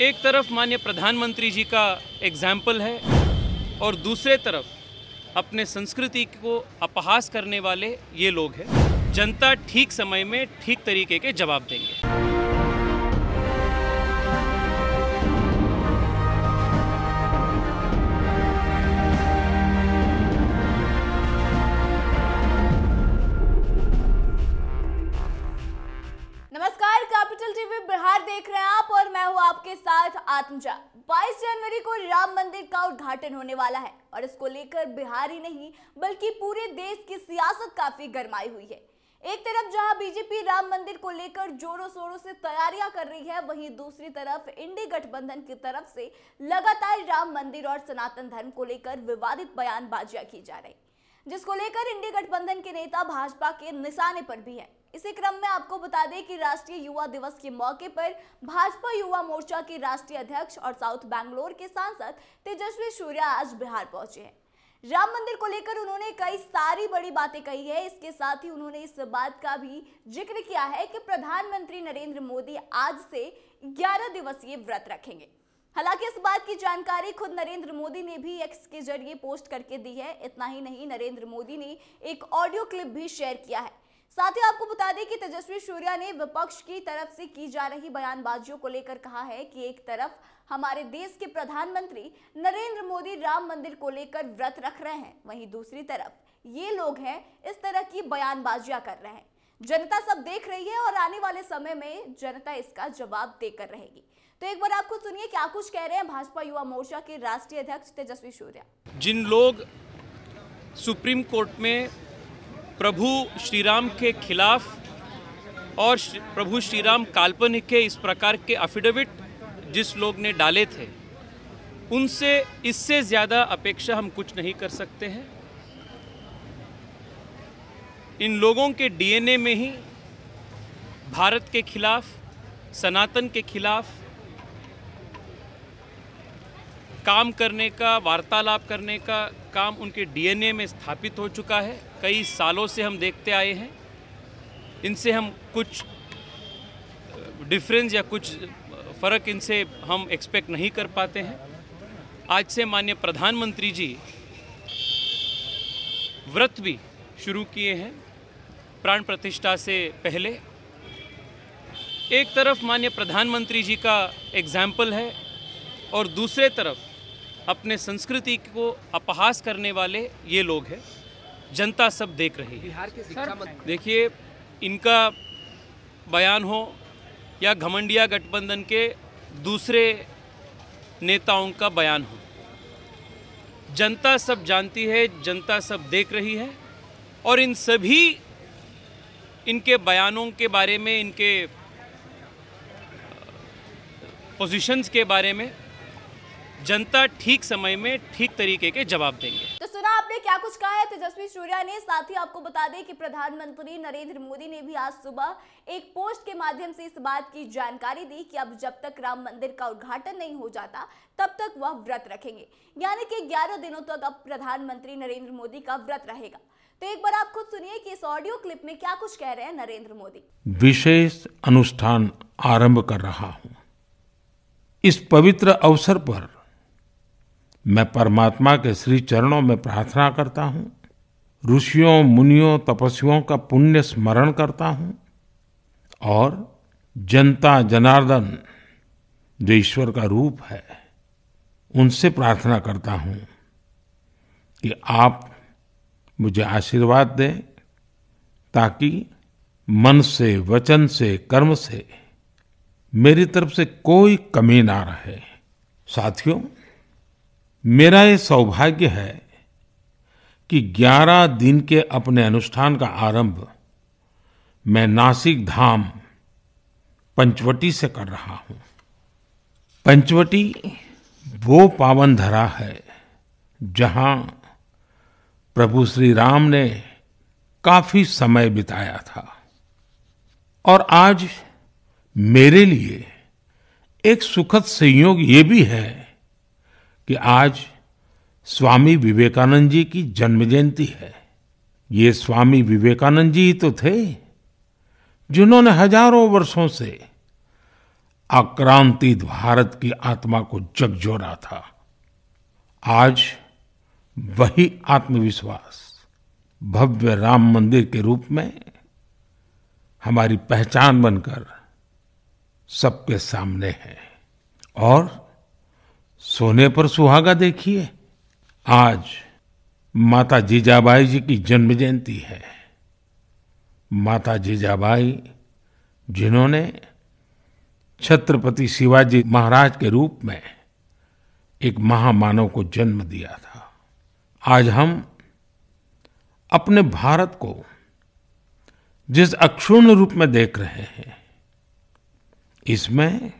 एक तरफ माननीय प्रधानमंत्री जी का एग्जाम्पल है और दूसरे तरफ अपने संस्कृति को अपहास करने वाले ये लोग हैं जनता ठीक समय में ठीक तरीके के जवाब देंगे पूजा 22 जनवरी को राम मंदिर का उद्घाटन होने वाला है और इसको लेकर बिहार ही नहीं बल्कि पूरे देश की सियासत काफी गरमाई हुई है एक तरफ जहां बीजेपी राम मंदिर को लेकर जोरों शोरों से तैयारियां कर रही है वहीं दूसरी तरफ इंडी गठबंधन की तरफ से लगातार राम मंदिर और सनातन धर्म को लेकर विवादित बयानबाजियां की जा रही जिसको लेकर इंडी गठबंधन के नेता भाजपा के निशाने पर भी है इसी क्रम में आपको बता दें कि राष्ट्रीय युवा दिवस के मौके पर भाजपा युवा मोर्चा के राष्ट्रीय अध्यक्ष और साउथ बैंगलोर के सांसद तेजस्वी सूर्या आज बिहार पहुंचे हैं राम मंदिर को लेकर उन्होंने कई सारी बड़ी बातें कही है इसके साथ ही उन्होंने इस बात का भी जिक्र किया है कि प्रधानमंत्री नरेंद्र मोदी आज से 11 दिवसीय व्रत रखेंगे हालांकि इस बात की जानकारी खुद नरेंद्र मोदी ने भी एक्स के जरिए पोस्ट करके दी है इतना ही नहीं नरेंद्र मोदी ने एक ऑडियो क्लिप भी शेयर किया है साथ ही आपको बता दें कि तेजस्वी सूर्या ने विपक्ष की तरफ से की जा रही बयानबाजियों को लेकर कहा है कि एक तरफ हमारे देश के प्रधानमंत्री नरेंद्र मोदी राम मंदिर को लेकर व्रत रख रहे हैं वहीं दूसरी तरफ ये लोग हैं इस तरह की बयानबाजियां कर रहे हैं जनता सब देख रही है और आने वाले समय में जनता इसका जवाब देकर रहेगी तो एक बार आपको सुनिए क्या कुछ कह रहे हैं भाजपा युवा मोर्चा के राष्ट्रीय अध्यक्ष तेजस्वी सूर्या जिन लोग सुप्रीम कोर्ट में प्रभु श्री राम के खिलाफ और प्रभु श्री राम काल्पनिक के इस प्रकार के अफिडेविट जिस लोग ने डाले थे उनसे इससे ज़्यादा अपेक्षा हम कुछ नहीं कर सकते हैं इन लोगों के डीएनए में ही भारत के खिलाफ सनातन के खिलाफ़ काम करने का वार्तालाप करने का काम उनके डीएनए में स्थापित हो चुका है कई सालों से हम देखते आए हैं इनसे हम कुछ डिफरेंस या कुछ फ़र्क इनसे हम एक्सपेक्ट नहीं कर पाते हैं आज से माननीय प्रधानमंत्री जी व्रत भी शुरू किए हैं प्राण प्रतिष्ठा से पहले एक तरफ माननीय प्रधानमंत्री जी का एग्जाम्पल है और दूसरे तरफ अपने संस्कृति को अपहास करने वाले ये लोग हैं जनता सब देख रही है देखिए इनका बयान हो या घमंडिया गठबंधन के दूसरे नेताओं का बयान हो जनता सब जानती है जनता सब देख रही है और इन सभी इनके बयानों के बारे में इनके पोजीशंस के बारे में जनता ठीक समय में ठीक तरीके के जवाब देंगे तो सुना आपने क्या कुछ कहा है तेजस्वी सूर्या ने साथ ही आपको बता दें कि प्रधानमंत्री नरेंद्र मोदी ने भी आज सुबह एक पोस्ट के माध्यम से इस बात की जानकारी दी कि अब जब तक राम मंदिर का उद्घाटन नहीं हो जाता तब तक वह व्रत रखेंगे यानी कि ग्यारह दिनों तक अब प्रधानमंत्री नरेंद्र मोदी का व्रत रहेगा तो एक बार आप खुद सुनिए कि इस ऑडियो क्लिप में क्या कुछ कह रहे हैं नरेंद्र मोदी विशेष अनुष्ठान आरंभ कर रहा हूं इस पवित्र अवसर पर मैं परमात्मा के श्री चरणों में प्रार्थना करता हूँ ऋषियों मुनियों तपस्वियों का पुण्य स्मरण करता हूँ और जनता जनार्दन जो ईश्वर का रूप है उनसे प्रार्थना करता हूँ कि आप मुझे आशीर्वाद दें ताकि मन से वचन से कर्म से मेरी तरफ से कोई कमी ना रहे साथियों मेरा ये सौभाग्य है कि 11 दिन के अपने अनुष्ठान का आरंभ मैं नासिक धाम पंचवटी से कर रहा हूं पंचवटी वो पावन धरा है जहां प्रभु श्री राम ने काफी समय बिताया था और आज मेरे लिए एक सुखद संयोग ये भी है कि आज स्वामी विवेकानंद जी की जन्म जयंती है ये स्वामी विवेकानंद जी तो थे जिन्होंने हजारों वर्षों से आक्रांतित भारत की आत्मा को जगजोरा था आज वही आत्मविश्वास भव्य राम मंदिर के रूप में हमारी पहचान बनकर सबके सामने है और सोने पर सुहागा देखिए आज माता जीजाबाई जी की जन्म जयंती है माता जीजाबाई जिन्होंने छत्रपति शिवाजी महाराज के रूप में एक महामानव को जन्म दिया था आज हम अपने भारत को जिस अक्षुण्ण रूप में देख रहे हैं इसमें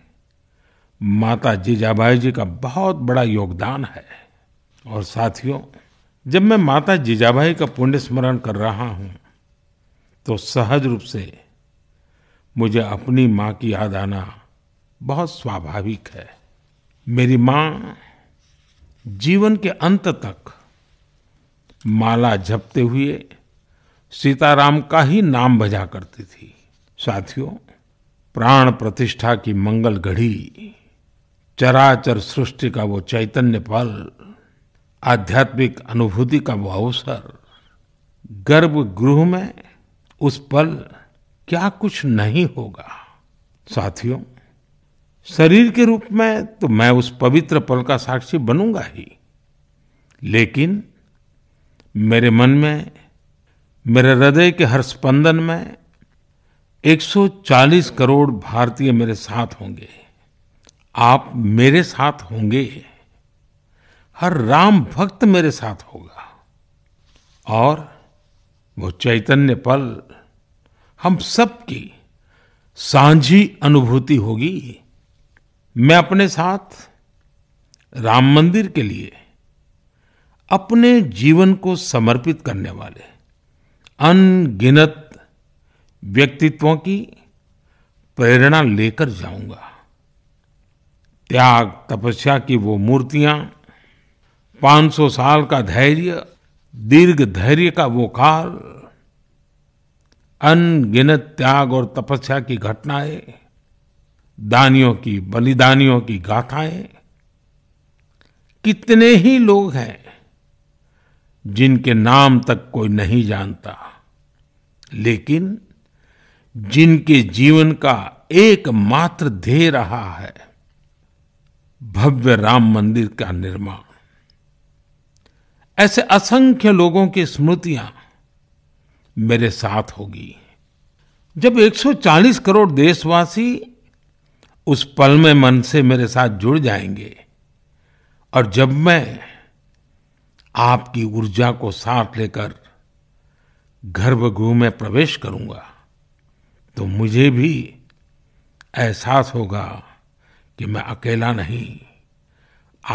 माता जीजाबाई जी का बहुत बड़ा योगदान है और साथियों जब मैं माता जीजाबाई का पुण्य स्मरण कर रहा हूँ तो सहज रूप से मुझे अपनी माँ की याद आना बहुत स्वाभाविक है मेरी माँ जीवन के अंत तक माला झपते हुए सीताराम का ही नाम बजा करती थी साथियों प्राण प्रतिष्ठा की मंगल घड़ी चराचर सृष्टि का वो चैतन्य पल आध्यात्मिक अनुभूति का वो अवसर गर्भ गृह में उस पल क्या कुछ नहीं होगा साथियों शरीर के रूप में तो मैं उस पवित्र पल का साक्षी बनूंगा ही लेकिन मेरे मन में मेरे हृदय के हर स्पंदन में 140 करोड़ भारतीय मेरे साथ होंगे आप मेरे साथ होंगे हर राम भक्त मेरे साथ होगा और वो चैतन्य पल हम सब की अनुभूति होगी मैं अपने साथ राम मंदिर के लिए अपने जीवन को समर्पित करने वाले अनगिनत व्यक्तित्वों की प्रेरणा लेकर जाऊंगा त्याग तपस्या की वो मूर्तियां 500 साल का धैर्य दीर्घ धैर्य का वो काल अनगिनत त्याग और तपस्या की घटनाएं दानियों की बलिदानियों की गाथाएं कितने ही लोग हैं जिनके नाम तक कोई नहीं जानता लेकिन जिनके जीवन का एकमात्र ध्येय रहा है भव्य राम मंदिर का निर्माण ऐसे असंख्य लोगों की स्मृतियां मेरे साथ होगी जब 140 करोड़ देशवासी उस पल में मन से मेरे साथ जुड़ जाएंगे और जब मैं आपकी ऊर्जा को साथ लेकर गर्भगृह में प्रवेश करूंगा तो मुझे भी एहसास होगा कि मैं अकेला नहीं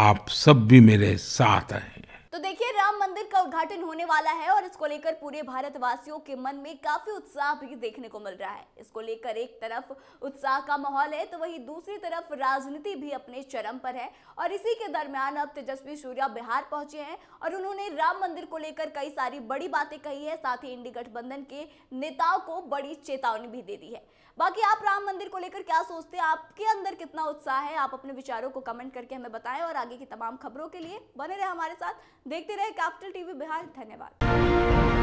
आप सब भी मेरे साथ हैं तो देखिए राम मंदिर का उद्घाटन होने वाला है और इसको लेकर पूरे भारतवासियों के मन में काफी उत्साह भी देखने को मिल रहा है इसको लेकर एक तरफ उत्साह का माहौल है तो वहीं दूसरी तरफ राजनीति भी अपने चरम पर है और इसी के दरमियान अब तेजस्वी सूर्या बिहार पहुंचे हैं और उन्होंने राम मंदिर को लेकर कई सारी बड़ी बातें कही है साथ ही इंडी गठबंधन के नेताओं को बड़ी चेतावनी भी दे दी है बाकी आप राम मंदिर को लेकर क्या सोचते हैं आपके अंदर कितना उत्साह है आप अपने विचारों को कमेंट करके हमें बताएं और आगे की तमाम खबरों के लिए बने रहे हमारे साथ देखते रहे कैपिटल टीवी बिहार धन्यवाद